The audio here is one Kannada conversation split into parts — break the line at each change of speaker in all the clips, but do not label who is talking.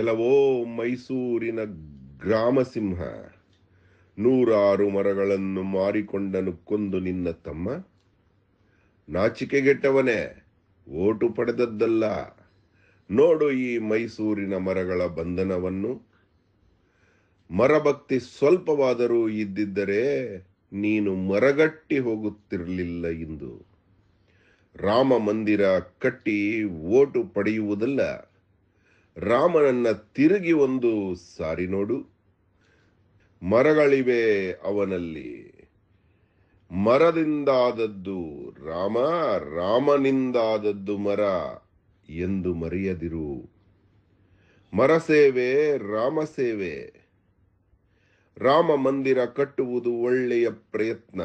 ಎಲ್ಲವೋ ಮೈಸೂರಿನ ಗ್ರಾಮಸಿಂಹ ನೂರಾರು ಮರಗಳನ್ನು ಮಾರಿಕೊಂಡನು ಕೊಂದು ನಿನ್ನ ತಮ್ಮ ನಾಚಿಕೆಗೆಟ್ಟವನೇ ಓಟು ಪಡೆದದ್ದಲ್ಲ ನೋಡು ಈ ಮೈಸೂರಿನ ಮರಗಳ ಬಂಧನವನ್ನು ಮರಭಕ್ತಿ ಸ್ವಲ್ಪವಾದರೂ ಇದ್ದಿದ್ದರೆ ನೀನು ಮರಗಟ್ಟಿ ಹೋಗುತ್ತಿರಲಿಲ್ಲ ಇಂದು ರಾಮ ಮಂದಿರ ಕಟ್ಟಿ ಓಟು ಪಡೆಯುವುದಲ್ಲ ರಾಮನನ್ನ ತಿರುಗಿ ಒಂದು ಸಾರಿ ನೋಡು ಮರಗಳಿವೆ ಅವನಲ್ಲಿ ಮರದಿಂದಾದದ್ದು ರಾಮ ರಾಮನಿಂದಾದದ್ದು ಮರ ಎಂದು ಮರೆಯದಿರು ಮರ ಸೇವೆ ರಾಮ ಸೇವೆ ರಾಮ ಮಂದಿರ ಕಟ್ಟುವುದು ಒಳ್ಳೆಯ ಪ್ರಯತ್ನ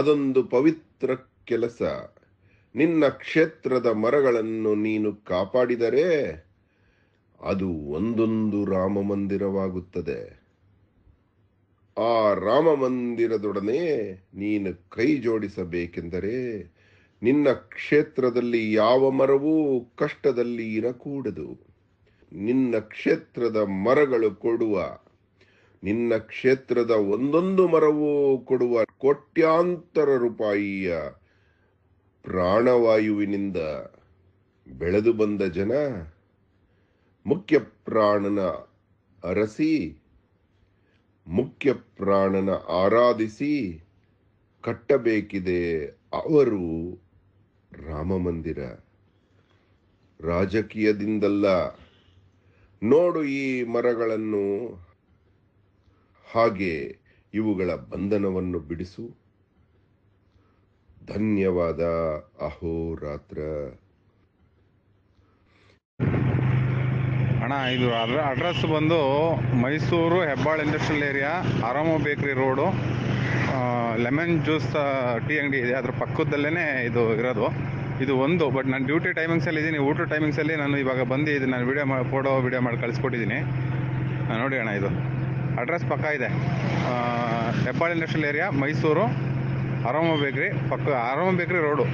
ಅದೊಂದು ಪವಿತ್ರ ಕೆಲಸ ನಿನ್ನ ಕ್ಷೇತ್ರದ ಮರಗಳನ್ನು ನೀನು ಕಾಪಾಡಿದರೆ ಅದು ಒಂದೊಂದು ರಾಮ ಮಂದಿರವಾಗುತ್ತದೆ ಆ ರಾಮ ಮಂದಿರದೊಡನೆ ನೀನು ಕೈ ಜೋಡಿಸಬೇಕೆಂದರೆ ನಿನ್ನ ಕ್ಷೇತ್ರದಲ್ಲಿ ಯಾವ ಮರವೂ ಕಷ್ಟದಲ್ಲಿ ಇರಕೂಡದು ನಿನ್ನ ಕ್ಷೇತ್ರದ ಮರಗಳು ಕೊಡುವ ನಿನ್ನ ಕ್ಷೇತ್ರದ ಒಂದೊಂದು ಮರವೂ ಕೊಡುವ ಕೋಟ್ಯಾಂತರ ರೂಪಾಯಿಯ ಪ್ರಾಣವಾಯುವಿನಿಂದ ಬೆಳೆದು ಬಂದ ಜನ ಮುಖ್ಯ ಪ್ರಾಣನ ಅರಸಿ ಮುಖ್ಯ ಪ್ರಾಣನ ಆರಾಧಿಸಿ ಕಟ್ಟಬೇಕಿದೆ ಅವರು ರಾಮ ಮಂದಿರ ರಾಜಕೀಯದಿಂದಲ್ಲ ನೋಡು ಈ ಮರಗಳನ್ನು ಹಾಗೆ ಇವುಗಳ ಬಂಧನವನ್ನು ಬಿಡಿಸು ಧನ್ಯವಾದ ಅಹೋರಾತ್ರ
ಅಣ್ಣ ಇದು ಅಡ್ರೆಸ್ ಬಂದು ಮೈಸೂರು ಹೆಬ್ಬಾಳ್ ಇಂಡಸ್ಟ್ರಿಯಲ್ ಏರಿಯಾ ಆರಾಮು ಬೇಕ್ರಿ ರೋಡು ಲೆಮನ್ ಜ್ಯೂಸ್ ಟೀ ಅಂಗಡಿ ಇದೆ ಅದ್ರ ಪಕ್ಕದಲ್ಲೇ ಇದು ಇರೋದು ಇದು ಒಂದು ಬಟ್ ನಾನು ಡ್ಯೂಟಿ ಟೈಮಿಂಗ್ಸಲ್ಲಿ ಇದ್ದೀನಿ ಊಟದ ಟೈಮಿಂಗ್ಸಲ್ಲಿ ನಾನು ಇವಾಗ ಬಂದು ಇದು ನಾನು ವೀಡಿಯೋ ಮಾಡಿ ಫೋಟೋ ವೀಡಿಯೋ ಮಾಡಿ ಕಳಿಸ್ಕೊಟ್ಟಿದ್ದೀನಿ ನೋಡಿ ಅಣ್ಣ ಇದು ಅಡ್ರೆಸ್ ಪಕ್ಕ ಇದೆ ಹೆಬ್ಬಾಳ್ ಇಂಡಸ್ಟ್ರಿಯಲ್ ಏರಿಯಾ ಮೈಸೂರು ಆರಾಮ ಬೇಕ್ರಿ ಪಕ್ಕ ಆರಾಮ ಬೇಕ್ರಿ ರೋಡು